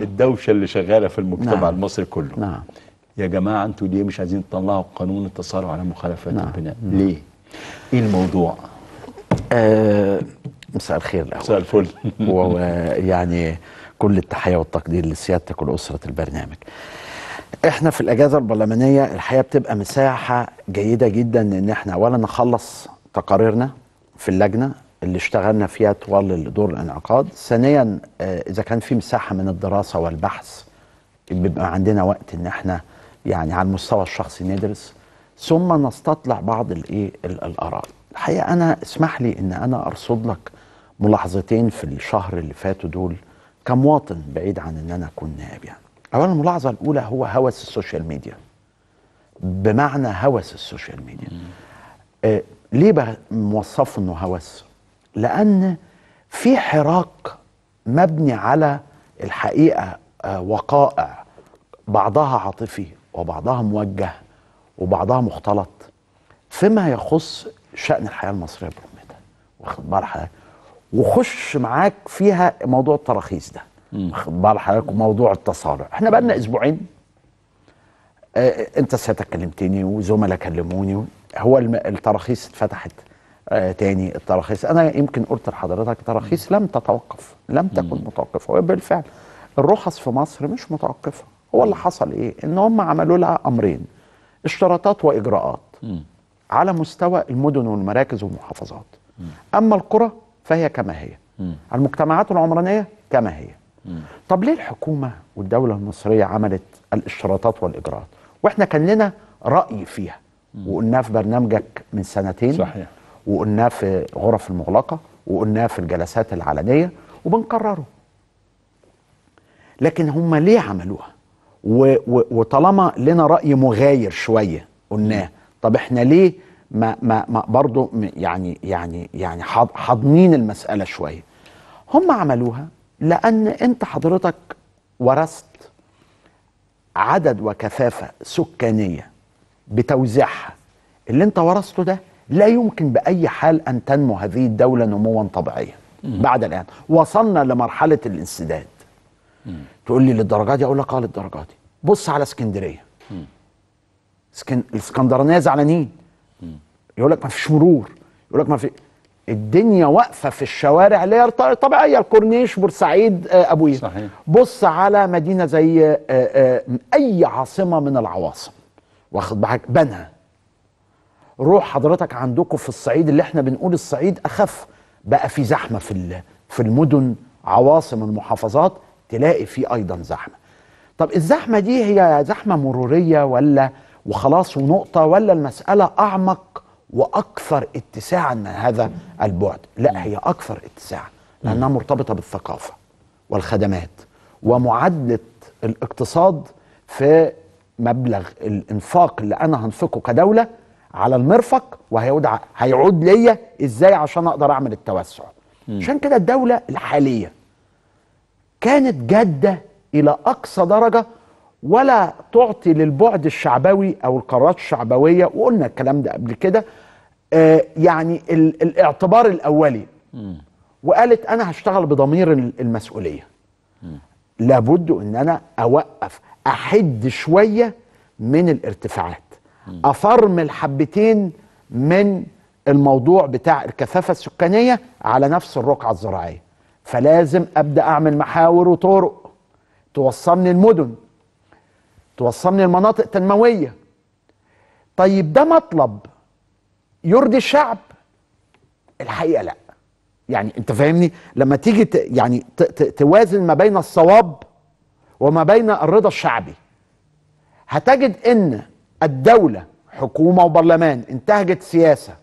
الدوشه اللي شغاله في المجتمع نعم. المصري كله نعم. يا جماعه انتوا ليه مش عايزين تطلعوا قانون التصارع على مخالفات نعم. البناء نعم. ليه ايه الموضوع آه مساء الخير الاول مساء الفل ويعني كل التحيه والتقدير لسيادتك ولاسره البرنامج احنا في الاجازه البرلمانيه الحقيقه بتبقى مساحه جيده جدا ان احنا اولا نخلص تقاريرنا في اللجنه اللي اشتغلنا فيها طوال دور الانعقاد ثانيا آه، اذا كان في مساحه من الدراسه والبحث بيبقى عندنا وقت ان احنا يعني على المستوى الشخصي ندرس ثم نستطلع بعض الايه الاراء الحقيقه انا اسمح لي ان انا ارصد لك ملاحظتين في الشهر اللي فاتوا دول كمواطن بعيد عن ان انا اكون نائب يعني اولا الملاحظه الاولى هو هوس السوشيال ميديا بمعنى هوس السوشيال ميديا آه ليه موصفه انه هوس لأن في حراك مبني على الحقيقة آه، وقائع بعضها عاطفي وبعضها موجه وبعضها مختلط فيما يخص شأن الحياة المصرية برمتها واخد بال حضرتك وخش معاك فيها موضوع التراخيص ده واخد بال حضرتك وموضوع التصارع احنا بقالنا اسبوعين اه انت ساعتها كلمتني وزملاء كلموني هو التراخيص اتفتحت آه تاني التراخيص انا يمكن قلت لحضرتك تراخيص لم تتوقف لم تكن متوقفه وبالفعل الرخص في مصر مش متوقفه هو اللي حصل ايه ان هم عملوا لها امرين اشتراطات واجراءات على مستوى المدن والمراكز والمحافظات اما القرى فهي كما هي المجتمعات العمرانيه كما هي طب ليه الحكومه والدوله المصريه عملت الاشتراطات والاجراءات واحنا كان لنا راي فيها وقلناه في برنامجك من سنتين صحيح وقلناه في غرف المغلقة وقلناه في الجلسات العلنية وبنكرره لكن هم ليه عملوها و و وطالما لنا رأي مغاير شوية قلناه طب احنا ليه ما ما, ما برضه يعني يعني يعني حاضنين المسألة شوية هم عملوها لأن أنت حضرتك ورثت عدد وكثافة سكانية بتوزيعها اللي أنت ورثته ده لا يمكن بأي حال أن تنمو هذه الدولة نموا طبيعيا بعد الآن وصلنا لمرحلة الانسداد تقول لي للدرجة دي أقول لك اه للدرجة دي بص على اسكندرية سكن... الاسكندرانية زعلانين يقول لك ما فيش مرور يقول لك ما في الدنيا واقفة في الشوارع اللي هي طبيعية الكورنيش بورسعيد آه، أبويا صحيح. بص على مدينة زي آه، آه، أي عاصمة من العواصم واخد بالك بنها روح حضرتك عندكم في الصعيد اللي احنا بنقول الصعيد اخف بقى في زحمه في في المدن عواصم المحافظات تلاقي في ايضا زحمه طب الزحمه دي هي زحمه مروريه ولا وخلاص ونقطه ولا المساله اعمق واكثر اتساعا من هذا البعد لا هي اكثر اتساعا لانها مرتبطه بالثقافه والخدمات ومعادله الاقتصاد في مبلغ الانفاق اللي انا هنفقه كدوله على المرفق وهيعود هيعود ليا ازاي عشان اقدر اعمل التوسع عشان كده الدوله الحاليه كانت جاده الى اقصى درجه ولا تعطي للبعد الشعبوي او القرارات الشعبويه وقلنا الكلام ده قبل كده آه يعني ال الاعتبار الاولي م. وقالت انا هشتغل بضمير المسؤوليه م. لابد ان انا اوقف احد شويه من الارتفاعات افرمل حبتين من الموضوع بتاع الكثافه السكانيه على نفس الرقعه الزراعيه فلازم ابدا اعمل محاور وطرق توصلني المدن توصلني المناطق تنمويه طيب ده مطلب يرضي الشعب الحقيقه لا يعني انت فاهمني لما تيجي يعني توازن ما بين الصواب وما بين الرضا الشعبي هتجد ان الدولة حكومة وبرلمان انتهجت سياسة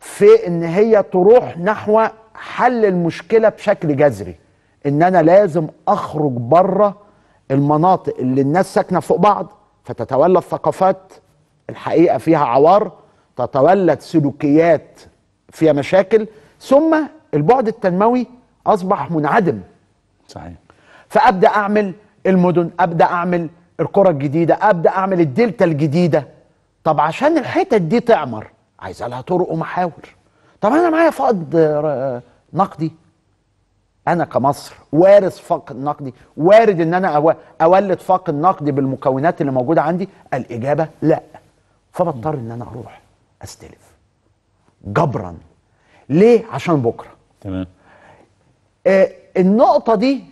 في ان هي تروح نحو حل المشكلة بشكل جذري ان انا لازم اخرج بره المناطق اللي الناس ساكنة فوق بعض فتتولد الثقافات الحقيقة فيها عوار تتولد سلوكيات فيها مشاكل ثم البعد التنموي اصبح منعدم صحيح فابدا اعمل المدن ابدا اعمل الكرة الجديدة أبدأ أعمل الدلتا الجديدة طب عشان الحتت دي تعمر عايز لها طرق ومحاور طب أنا معايا فقد نقدي أنا كمصر وارث فقد نقدي وارد إن أنا أولد فقد نقدي بالمكونات اللي موجودة عندي الإجابة لأ فبضطر إن أنا أروح أستلف جبرا ليه عشان بكرة تمام آه النقطة دي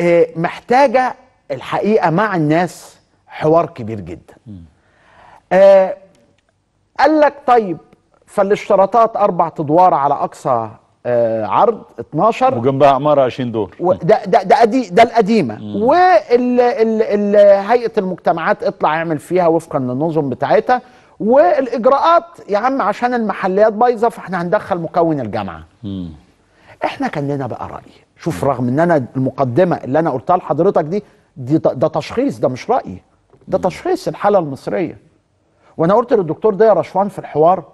آه محتاجة الحقيقه مع الناس حوار كبير جدا آه قال لك طيب فالاشتراطات اربع ادوار على اقصى آه عرض 12 وجنبها عماره 20 دور ده ده ده ده القديمه وهيئه المجتمعات اطلع اعمل فيها وفقا للنظم بتاعتها والاجراءات يا عم عشان المحليات بايظه فاحنا هندخل مكون الجامعه مم. احنا كان لنا بقى راي شوف رغم ان انا المقدمه اللي انا قلتها لحضرتك دي دي ده تشخيص ده مش رايي ده تشخيص الحاله المصريه وانا قلت للدكتور ده يا رشوان في الحوار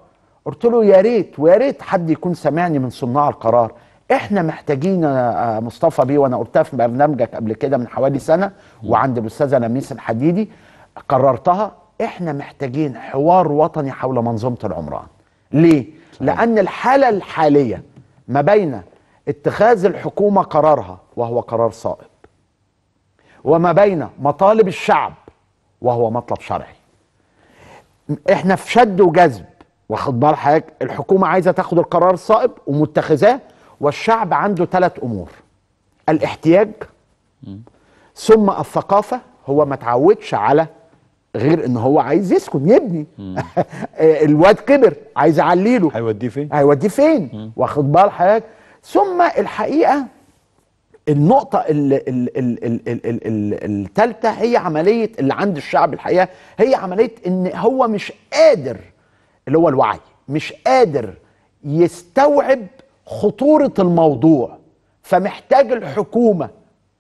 قلت له يا ريت ويا ريت حد يكون سامعني من صناع القرار احنا محتاجين يا آه، آه، مصطفى بيه وانا قلتها في برنامجك قبل كده من حوالي سنه وعند الاستاذه لميس الحديدي قررتها احنا محتاجين حوار وطني حول منظومه العمران ليه لان الحاله الحاليه ما بين اتخاذ الحكومه قرارها وهو قرار صائب وما بين مطالب الشعب وهو مطلب شرعي احنا في شد وجذب واخد بال حضرتك الحكومه عايزه تاخد القرار الصائب ومتخذاه والشعب عنده ثلاث امور الاحتياج ثم الثقافه هو ما اتعودش على غير ان هو عايز يسكن يبني الواد كبر عايز اعليله هيوديه فين هيوديه فين واخد بال حضرتك ثم الحقيقه النقطة الثالثة هي عملية اللي عند الشعب الحقيقة هي عملية ان هو مش قادر اللي هو الوعي مش قادر يستوعب خطورة الموضوع فمحتاج الحكومة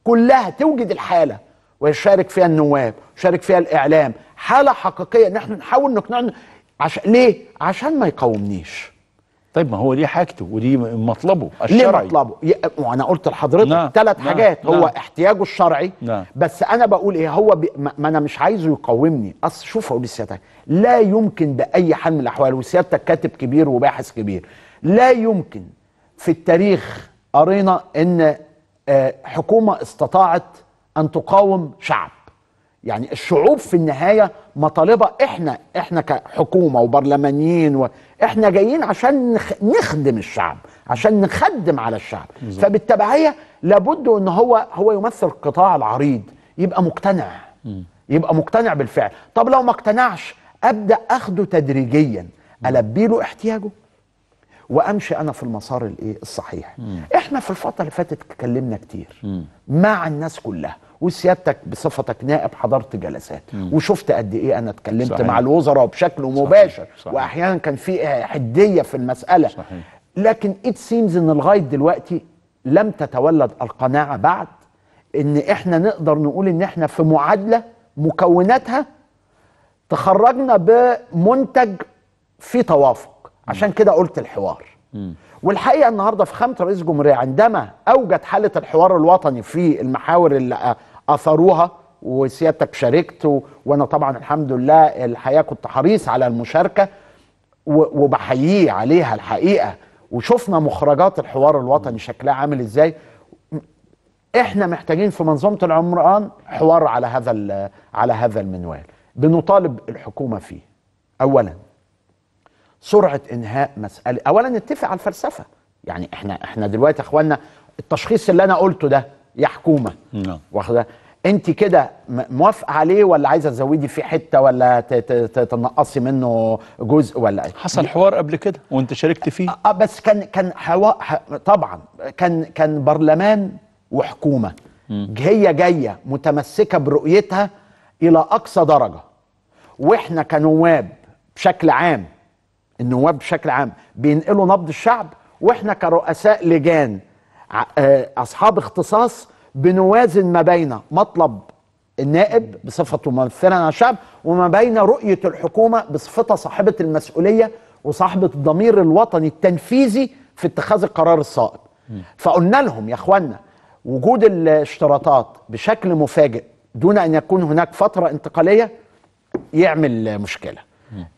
كلها توجد الحالة ويشارك فيها النواب ويشارك فيها الإعلام حالة حقيقية ان احنا نحاول نقنعنا عشان ليه؟ عشان ما يقاومنيش طيب ما هو دي حاجته ودي مطلبه الشرعي ليه مطلبه؟ وانا قلت لحضرتك ثلاث نعم، نعم، حاجات نعم. هو احتياجه الشرعي نعم. بس انا بقول ايه هو بي ما انا مش عايزه يقومني اصل شوف اقول لسيادتك لا يمكن باي حال من الاحوال وسيادتك كاتب كبير وباحث كبير لا يمكن في التاريخ قرينا ان آه، حكومه استطاعت ان تقاوم شعب يعني الشعوب في النهاية مطالبة احنا احنا كحكومة وبرلمانيين و... احنا جايين عشان نخ... نخدم الشعب عشان نخدم على الشعب بالزبط. فبالتبعية لابد ان هو هو يمثل القطاع العريض يبقى مقتنع م. يبقى مقتنع بالفعل طب لو ما اقتنعش ابدا اخده تدريجيا البي له احتياجه وامشي انا في المسار الايه الصحيح م. احنا في الفتره اللي فاتت اتكلمنا كتير م. مع الناس كلها وسيادتك بصفتك نائب حضرت جلسات مم. وشفت قد ايه انا اتكلمت صحيح. مع الوزراء بشكل مباشر صحيح. واحيانا كان في حديه في المساله صحيح. لكن ات سيمز ان لغايه دلوقتي لم تتولد القناعه بعد ان احنا نقدر نقول ان احنا في معادله مكوناتها تخرجنا بمنتج في توافق عشان كده قلت الحوار والحقيقه النهارده في خامه رئيس الجمهوريه عندما اوجد حاله الحوار الوطني في المحاور اللي اثروها وسيادتك شاركت وانا طبعا الحمد لله الحقيقه كنت حريص على المشاركه وبحييه عليها الحقيقه وشفنا مخرجات الحوار الوطني شكلها عامل ازاي احنا محتاجين في منظومه العمران حوار على هذا على هذا المنوال بنطالب الحكومه فيه اولا سرعه انهاء مساله اولا نتفق على الفلسفه يعني احنا احنا دلوقتي اخوانا اخواننا التشخيص اللي انا قلته ده يا حكومه نعم واخده انت كده موافقه عليه ولا عايزه تزودي فيه حته ولا تنقصي منه جزء ولا ايه حصل حوار قبل كده وانت شاركت فيه اه, آه، بس كان كان حوار طبعا كان كان برلمان وحكومه م. هي جايه متمسكه برؤيتها الى اقصى درجه واحنا كنواب بشكل عام النواب بشكل عام بينقلوا نبض الشعب واحنا كرؤساء لجان آه، اصحاب اختصاص بنوازن ما بين مطلب النائب بصفته ممثلا على الشعب وما بين رؤيه الحكومه بصفتها صاحبه المسؤوليه وصاحبه الضمير الوطني التنفيذي في اتخاذ القرار الصائب. فقلنا لهم يا اخوانا وجود الاشتراطات بشكل مفاجئ دون ان يكون هناك فتره انتقاليه يعمل مشكله.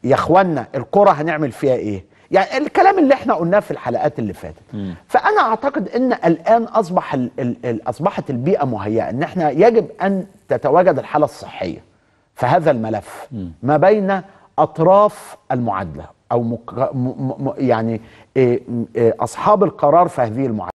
يا اخوانا الكره هنعمل فيها ايه؟ يعني الكلام اللي احنا قلناه في الحلقات اللي فاتت مم. فانا اعتقد ان الان اصبح الـ الـ الـ اصبحت البيئه مهيئه ان احنا يجب ان تتواجد الحاله الصحيه في هذا الملف مم. ما بين اطراف المعادله او مك... م... م... يعني إيه، إيه، اصحاب القرار في هذه المعادله